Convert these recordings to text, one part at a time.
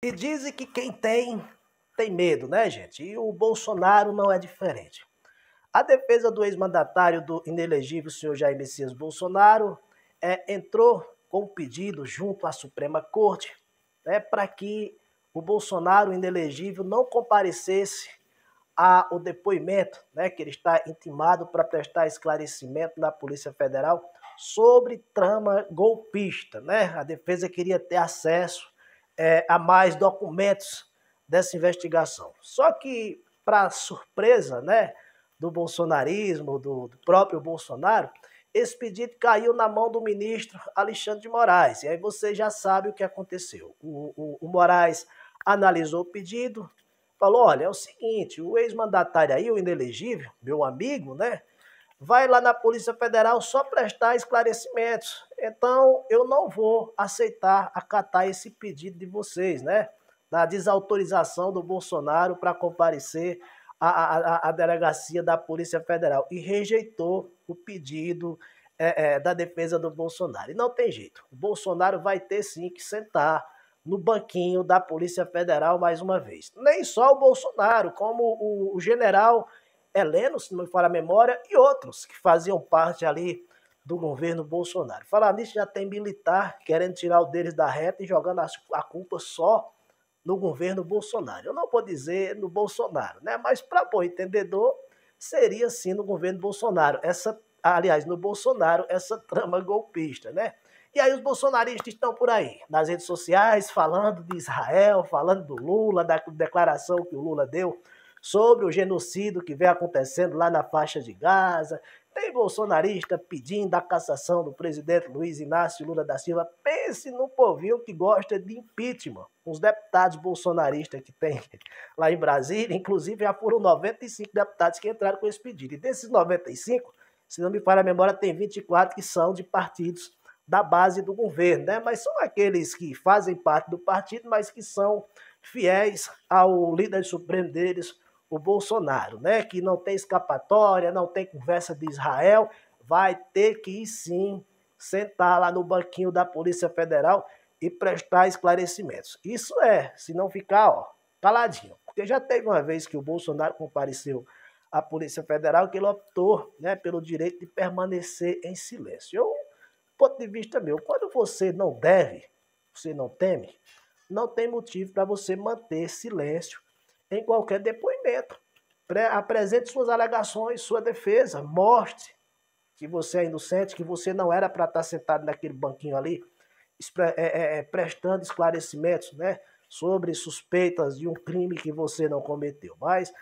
E dizem que quem tem, tem medo, né, gente? E o Bolsonaro não é diferente. A defesa do ex-mandatário do inelegível senhor Jair Messias Bolsonaro é, entrou com um pedido junto à Suprema Corte né, para que o Bolsonaro inelegível não comparecesse ao depoimento né, que ele está intimado para prestar esclarecimento na Polícia Federal sobre trama golpista. Né? A defesa queria ter acesso é, a mais documentos dessa investigação. Só que, para surpresa né, do bolsonarismo, do, do próprio Bolsonaro, esse pedido caiu na mão do ministro Alexandre de Moraes. E aí você já sabe o que aconteceu. O, o, o Moraes analisou o pedido, falou: olha, é o seguinte, o ex-mandatário aí, o inelegível, meu amigo, né? vai lá na Polícia Federal só prestar esclarecimentos. Então, eu não vou aceitar, acatar esse pedido de vocês, né? Da desautorização do Bolsonaro para comparecer à, à, à, delegacia da Polícia Federal. E rejeitou o pedido é, é, da defesa do Bolsonaro. E não tem jeito. O Bolsonaro vai ter sim que sentar no banquinho da Polícia Federal mais uma vez. Nem só o Bolsonaro, como o, o general Heleno, se não me falha a memória, e outros que faziam parte ali do governo Bolsonaro. Falar nisso, já tem militar querendo tirar o deles da reta e jogando a culpa só no governo Bolsonaro. Eu não vou dizer no Bolsonaro, né? Mas para bom entendedor, seria sim no governo Bolsonaro. Essa, aliás, no Bolsonaro, essa trama golpista, né? E aí os bolsonaristas estão por aí, nas redes sociais, falando de Israel, falando do Lula, da declaração que o Lula deu sobre o genocídio que vem acontecendo lá na faixa de Gaza. Tem bolsonarista pedindo a cassação do presidente Luiz Inácio Lula da Silva. Pense no povinho que gosta de impeachment. Os deputados bolsonaristas que tem lá em Brasília, inclusive já foram 95 deputados que entraram com esse pedido. E desses 95, se não me falha a memória, tem 24 que são de partidos da base do governo, né? Mas são aqueles que fazem parte do partido, mas que são fiéis ao líder supremo deles, o Bolsonaro, né? Que não tem escapatória, não tem conversa de Israel, vai ter que sim sentar lá no banquinho da Polícia Federal e prestar esclarecimentos. Isso é, se não ficar, ó, caladinho. Porque já teve uma vez que o Bolsonaro compareceu à Polícia Federal que ele optou, né, pelo direito de permanecer em silêncio. Eu, ponto de vista meu, quando você não deve, você não teme, não tem motivo para você manter silêncio em qualquer depoimento. Apresente suas alegações, sua defesa, mostre que você é inocente, que você não era para estar tá sentado naquele banquinho ali, é, é, é, prestando esclarecimentos né, sobre suspeitas de um crime que você não cometeu. Mas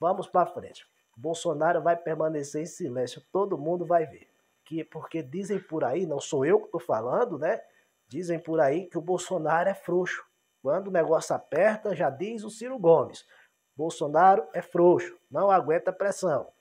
vamos para frente. Bolsonaro vai permanecer em silêncio, todo mundo vai ver. Que, porque dizem por aí, não sou eu que estou falando, né? Dizem por aí que o Bolsonaro é frouxo. Quando o negócio aperta, já diz o Ciro Gomes: Bolsonaro é frouxo, não aguenta pressão.